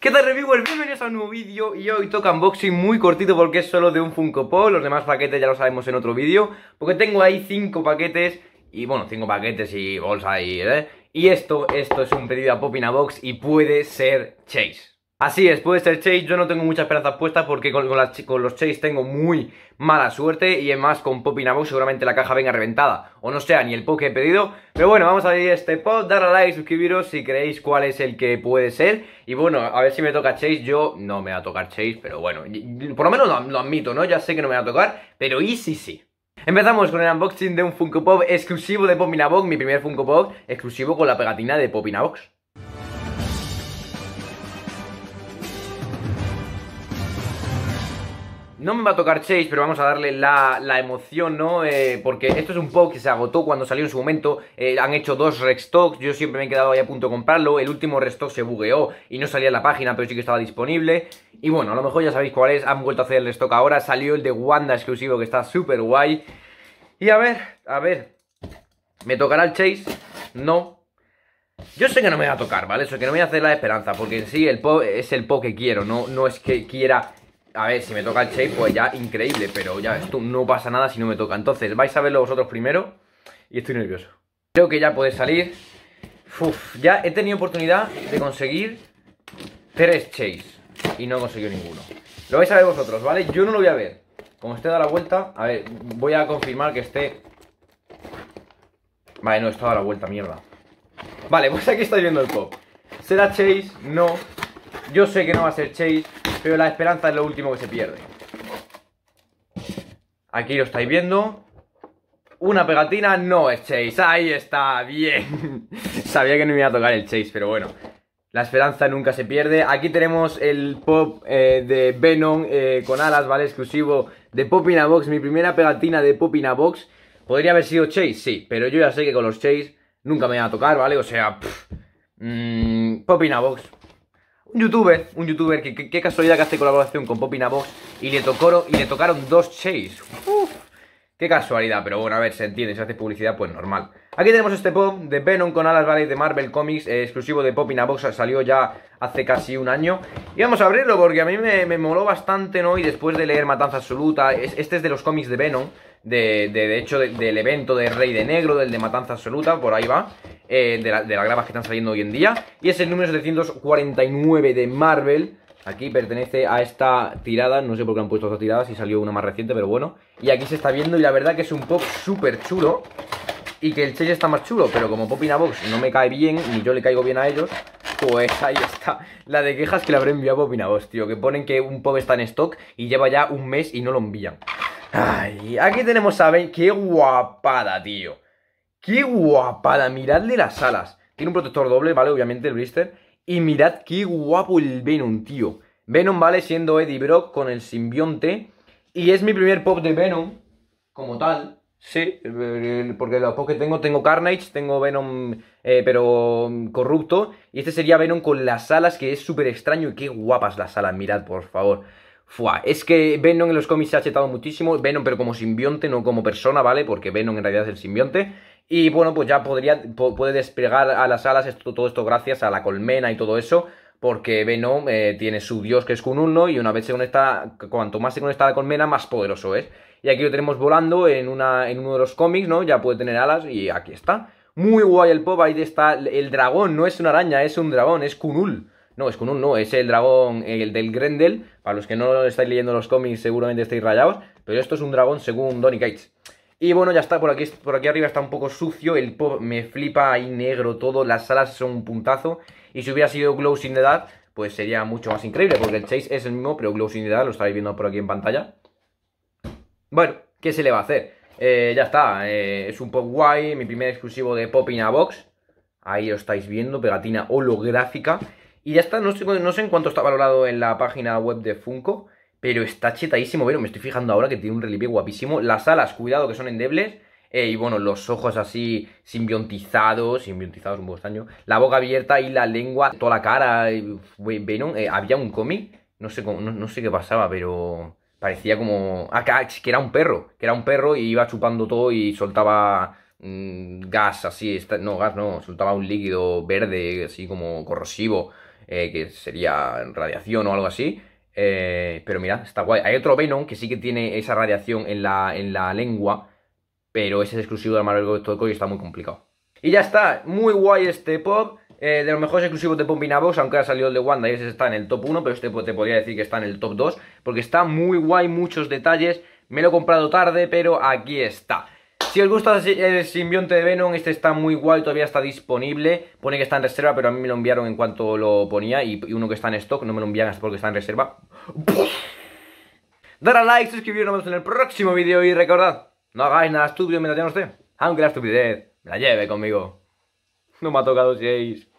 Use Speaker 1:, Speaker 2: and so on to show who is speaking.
Speaker 1: ¿Qué tal reviewers? Pues bienvenidos a un nuevo vídeo y hoy toca unboxing muy cortito porque es solo de un Funko Pop Los demás paquetes ya los sabemos en otro vídeo Porque tengo ahí 5 paquetes y bueno, 5 paquetes y bolsa y... ¿eh? Y esto, esto es un pedido a Popina Box y puede ser Chase Así es, puede ser Chase, yo no tengo muchas esperanzas puestas porque con, los Chase tengo muy mala suerte y más, con Pop seguramente la caja venga reventada o no sea ni el Pop que he pedido, pero bueno, vamos a ver este Pop, darle a like, suscribiros si creéis cuál es el que puede ser y bueno, a ver si me toca Chase, yo no me va a tocar Chase, pero bueno, por lo menos lo, admito, ¿no? Ya sé que no me va a tocar, pero y sí, sí. Empezamos con el unboxing de un Funko Pop exclusivo de Popinabox, mi primer Funko Pop exclusivo con la pegatina de Popinabox. No me va a tocar Chase, pero vamos a darle la, emoción, ¿no? Eh, porque esto es un poco que se agotó cuando salió en su momento. Eh, han hecho dos restocks, yo siempre me he quedado ahí a punto de comprarlo. El último restock se bugueó y no salía en la página, pero sí que estaba disponible. Y bueno, a lo mejor ya sabéis cuál es, han vuelto a hacer el restock ahora. Salió el de Wanda exclusivo, que está súper guay. Y a ver, a ver, ¿me tocará el Chase? No, yo sé que no me va a tocar, ¿vale? Eso que no me voy a hacer la esperanza, porque sí el po es el po que quiero, no, no es que quiera a ver, si me toca el Chase, pues ya increíble, pero ya esto no pasa nada si no me toca. Entonces, vais a verlo vosotros primero y estoy nervioso. Creo que ya puede salir. Uf, ya he tenido oportunidad de conseguir tres chase y no he conseguido ninguno. Lo vais a ver vosotros, ¿vale? Yo no lo voy a ver. Como esté da la vuelta, a ver, voy a confirmar que esté... Vale, no, está a la vuelta, mierda. Vale, pues aquí estáis viendo el pop. ¿Será chase? No. Yo sé que no va a ser chase. Pero la esperanza es lo último que se pierde. Aquí lo estáis viendo. Una pegatina no es Chase. Ahí está, bien. Sabía que no me iba a tocar el Chase, pero bueno. La esperanza nunca se pierde. Aquí tenemos el pop eh, de Venom eh, con alas, ¿vale? Exclusivo de Popina Box. Mi primera pegatina de Popina Box. Podría haber sido Chase, sí. Pero yo ya sé que con los Chase nunca me iba a tocar, ¿vale? O sea, mmm, Popina Box un youtuber, un youtuber que, qué casualidad que hace colaboración con Popinabox y le tocaron, y le tocaron dos chase. Uf, qué casualidad, pero bueno, a ver, se entiende, si hace publicidad, pues normal. Aquí tenemos este pop de Venom con alas, ¿vale? De Marvel Comics, eh, exclusivo de Popinabox, salió ya hace casi un año. Y vamos a abrirlo porque a mí me, moló bastante, ¿no? Y después de leer Matanza Absoluta, este es de los cómics de Venom de, de, de hecho, del evento de Rey de Negro, del de Matanza Absoluta, por ahí va, eh, de, las grabas que están saliendo hoy en día. Y es el número 749 de Marvel. Aquí pertenece a esta tirada, no sé por qué han puesto estas tiradas si salió una más reciente, pero bueno. Y aquí se está viendo y la verdad que es un pop súper chulo. Y que el Chase está más chulo, pero como Popina Box no me cae bien, ni yo le caigo bien a ellos, pues ahí está. La de quejas que le habré enviado a Popina tío. Que ponen que un pop está en stock y lleva ya un mes y no lo envían. Ay, aquí tenemos a Ben. ¡Qué guapada, tío! ¡Qué guapada! Miradle las alas. Tiene un protector doble, ¿vale? Obviamente el blister. Y mirad qué guapo el Venom, tío. Venom, ¿vale? Siendo Eddie Brock con el simbionte. Y es mi primer pop de Venom, como tal. Sí, porque los pop que tengo, tengo Carnage, tengo Venom, eh, pero corrupto. Y este sería Venom con las alas, que es súper extraño. Y qué guapas las alas, mirad, por favor. Fua, es que Venom en los cómics se ha chetado muchísimo, Venom pero como simbionte, no como persona, ¿vale? Porque Venom en realidad es el simbionte. Y bueno, pues ya podría, puede desplegar a las alas esto, todo esto gracias a la colmena y todo eso, porque Venom eh, tiene su dios que es Kunul, ¿no? y una vez se conecta, cuanto más se conecta a la colmena, más poderoso es. Y aquí lo tenemos volando en, una, en uno de los cómics, ¿no? Ya puede tener alas y aquí está. Muy guay el pop, ahí está el dragón, no es una araña, es un dragón, es Kunul. No, es con un no, es el dragón, el del Grendel. Para los que no estáis leyendo los cómics, seguramente estáis rayados. Pero esto es un dragón según Donny Cates. Y bueno, ya está, por aquí, por aquí arriba está un poco sucio, el pop me flipa ahí negro todo, las alas son un puntazo. Y si hubiera sido Glow sin edad, pues sería mucho más increíble, porque el Chase es el mismo, pero Glow sin edad lo estáis viendo por aquí en pantalla. Bueno, ¿qué se le va a hacer? Eh, ya está, eh, es un pop guay, mi primer exclusivo de Pop in a Box. Ahí lo estáis viendo, pegatina holográfica. Y ya está, no sé, en cuánto está valorado en la página web de Funko, pero está chetadísimo. Bueno, me estoy fijando ahora que tiene un relieve guapísimo. Las alas, cuidado que son endebles. Eh, y bueno, los ojos así simbiontizados, simbiontizados un poco extraño. La boca abierta y la lengua, toda la cara. Eh, había un cómic, no sé, no, sé qué pasaba, pero parecía como. Ah, que era un perro, que era un perro y iba chupando todo y soltaba mm, gas así. No, gas no, soltaba un líquido verde, así como corrosivo. Eh, que sería radiación o algo así. Eh, pero mira está guay. Hay otro Venom que sí que tiene esa radiación en la, en la lengua, pero ese es exclusivo de Marvel Toco y está muy complicado. Y ya está, muy guay este pop. Eh, de los mejores exclusivos de Box, aunque ha salido el de Wanda y ese está en el top 1, pero este te podría decir que está en el top 2, porque está muy guay, muchos detalles. Me lo he comprado tarde, pero aquí está. Si os gusta el simbionte de Venom, este está muy guay, todavía está disponible. Pone que está en reserva, pero a mí me lo enviaron en cuanto lo ponía. Y uno que está en stock, no me lo envían hasta porque está en reserva. Dar a like, suscribiros, nos en el próximo vídeo. Y recordad, no hagáis nada estúpido mientras ya usted usted Aunque la estupidez me la lleve conmigo. No me ha tocado 6.